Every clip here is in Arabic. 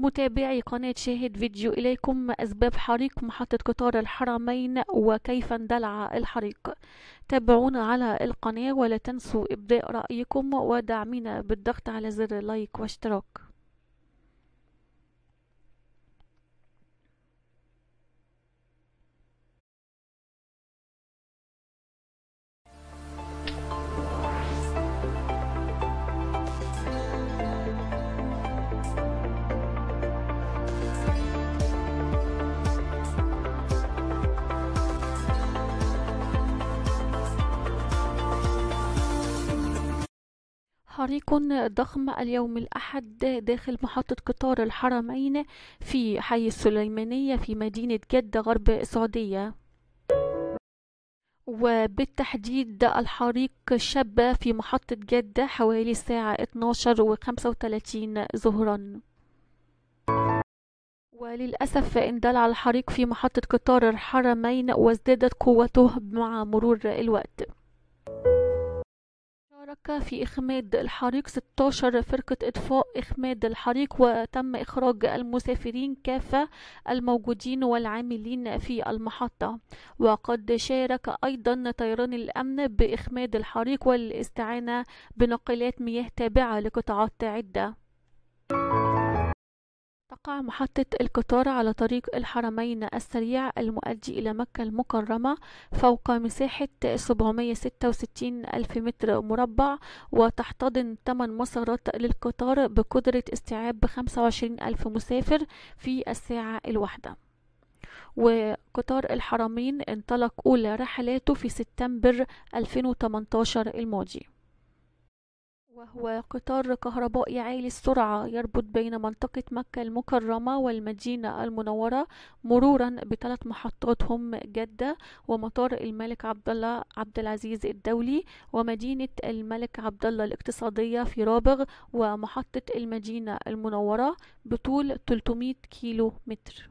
متابعي قناة شاهد فيديو إليكم أسباب حريق محطة قطار الحرمين وكيف اندلع الحريق تابعونا على القناة ولا تنسوا إبداء رأيكم ودعمنا بالضغط على زر لايك واشتراك حريق ضخم اليوم الأحد داخل محطة قطار الحرمين في حي السليمانية في مدينة جدة غرب السعودية وبالتحديد الحريق شب في محطة جدة حوالي الساعة 12 و 35 ظهراً وللأسف اندلع الحريق في محطة قطار الحرمين وازدادت قوته مع مرور الوقت شارك في إخماد الحريق 16 فرقة إطفاء إخماد الحريق وتم إخراج المسافرين كافة الموجودين والعاملين في المحطة وقد شارك أيضا طيران الأمن بإخماد الحريق والاستعانة بنقلات مياه تابعة لقطاعات عدة تقع محطة القطار على طريق الحرمين السريع المؤدي إلى مكة المكرمة فوق مساحة 766 ألف متر مربع وتحتضن 8 مسارات للقطار بقدرة استيعاب 25 ألف مسافر في الساعة الواحدة وقطار الحرمين انطلق أولى رحلاته في سبتمبر 2018 الماضي وهو قطار كهربائي عالي السرعة يربط بين منطقة مكة المكرمة والمدينة المنورة مرورا بثلاث محطات هم جدة ومطار الملك عبد الله عبد العزيز الدولي ومدينة الملك عبد الله الاقتصادية في رابغ ومحطة المدينة المنورة بطول 300 كيلو متر.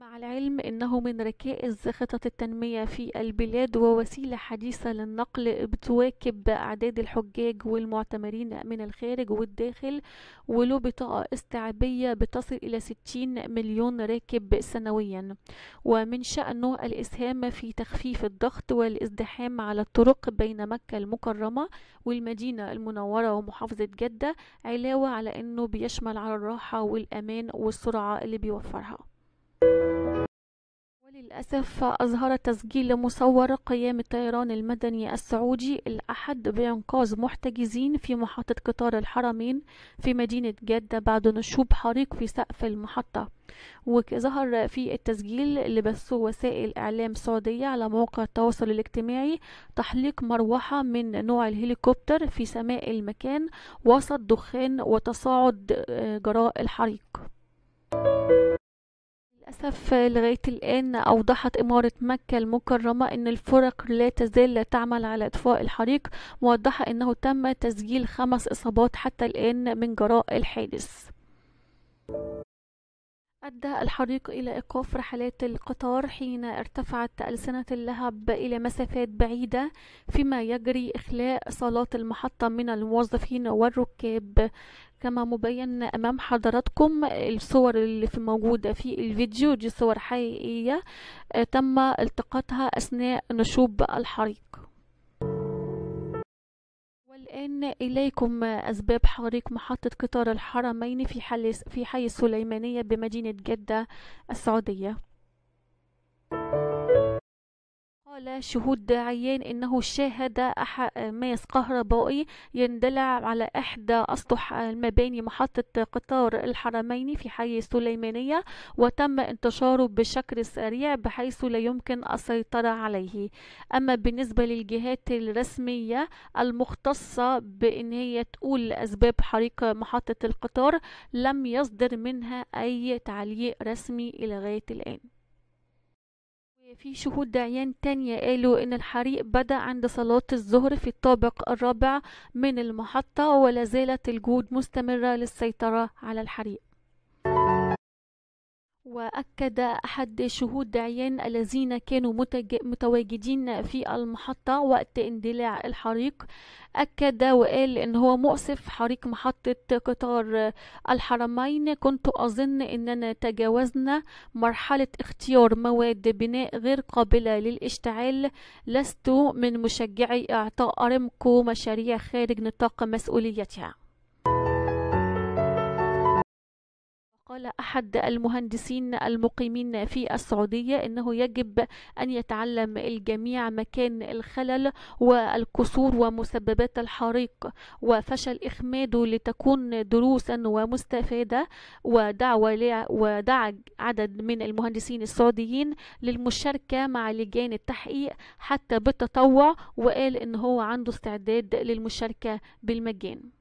مع العلم أنه من ركائز خطط التنمية في البلاد ووسيلة حديثة للنقل بتواكب أعداد الحجاج والمعتمرين من الخارج والداخل وله بطاقة استيعابية بتصل إلى 60 مليون راكب سنويا ومن شأنه الإسهام في تخفيف الضغط والازدحام على الطرق بين مكة المكرمة والمدينة المنورة ومحافظة جدة علاوة على أنه بيشمل على الراحة والأمان والسرعة اللي بيوفرها وللأسف أظهر تسجيل مصور قيام الطيران المدني السعودي الأحد بإنقاذ محتجزين في محطة قطار الحرمين في مدينة جدة بعد نشوب حريق في سقف المحطة وظهر في التسجيل اللي بثه وسائل إعلام سعودية على مواقع التواصل الاجتماعي تحليق مروحة من نوع الهليكوبتر في سماء المكان وسط دخان وتصاعد آه، جراء الحريق للأسف لغاية الآن أوضحت إمارة مكة المكرمة أن الفرق لا تزال تعمل على إطفاء الحريق موضحة أنه تم تسجيل خمس إصابات حتى الآن من جراء الحادث أدى الحريق إلى إيقاف رحلات القطار حين ارتفعت ألسنة اللهب إلى مسافات بعيدة فيما يجري إخلاء صالات المحطة من الموظفين والركاب كما مبين أمام حضراتكم الصور اللي في موجودة في الفيديو دي صور حقيقية آه، تم التقاطها أثناء نشوب الحريق الآن إليكم أسباب حريق محطة قطار الحرمين في, في حي السليمانية بمدينة جدة السعودية قال شهود عيان انه شاهد ماس كهربائي يندلع على احدى اسطح المباني محطه قطار الحرمين في حي السليمانيه وتم انتشاره بشكل سريع بحيث لا يمكن السيطره عليه اما بالنسبه للجهات الرسميه المختصه بان هي تقول اسباب حريق محطه القطار لم يصدر منها اي تعليق رسمي الى غايه الان في شهود داعيان تانية قالوا إن الحريق بدأ عند صلاة الظهر في الطابق الرابع من المحطة ولا زالت الجود مستمرة للسيطرة على الحريق وأكد أحد شهود داعيين الذين كانوا متواجدين في المحطة وقت اندلاع الحريق أكد وقال إن هو مؤسف حريق محطة قطار الحرمين كنت أظن إننا تجاوزنا مرحلة اختيار مواد بناء غير قابلة للاشتعال لست من مشجعي إعطاء أرمكو مشاريع خارج نطاق مسؤوليتها قال أحد المهندسين المقيمين في السعودية أنه يجب أن يتعلم الجميع مكان الخلل والكسور ومسببات الحريق وفشل إخماده لتكون دروسا ومستفادة ودعوة ودعا عدد من المهندسين السعوديين للمشاركة مع لجان التحقيق حتى بالتطوع وقال أنه عنده استعداد للمشاركة بالمجان